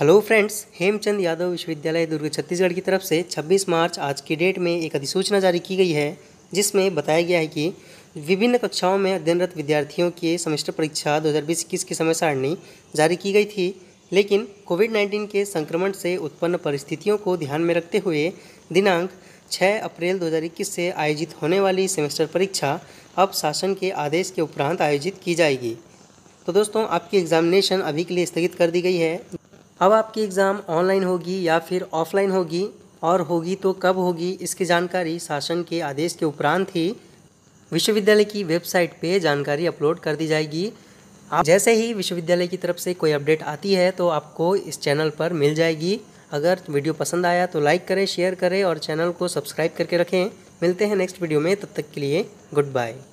hello friends Hemchand Yadav विश्वविद्यालय दुर्ग छत्तीसगढ़ की तरफ से 26 मार्च आज की डेट में एक अधिसूचना जारी की गई है जिसमें बताया गया है कि विभिन्न कक्षाओं में अध्ययनरत विद्यार्थियों की सेमेस्टर परीक्षा 2020-21 की समय सारणी जारी की गई थी लेकिन कोविड 19 के संक्रमण से उत्पन्न परिस्थितियों को ध्यान में रखते हुए दिनांक छः अप्रैल दो से आयोजित होने वाली सेमेस्टर परीक्षा अब शासन के आदेश के उपरांत आयोजित की जाएगी तो दोस्तों आपकी एग्ज़ामिनेशन अभी के लिए स्थगित कर दी गई है अब आपकी एग्ज़ाम ऑनलाइन होगी या फिर ऑफलाइन होगी और होगी तो कब होगी इसकी जानकारी शासन के आदेश के उपरांत ही विश्वविद्यालय की वेबसाइट पे जानकारी अपलोड कर दी जाएगी आप जैसे ही विश्वविद्यालय की तरफ से कोई अपडेट आती है तो आपको इस चैनल पर मिल जाएगी अगर वीडियो पसंद आया तो लाइक करें शेयर करें और चैनल को सब्सक्राइब करके रखें मिलते हैं नेक्स्ट वीडियो में तब तक के लिए गुड बाय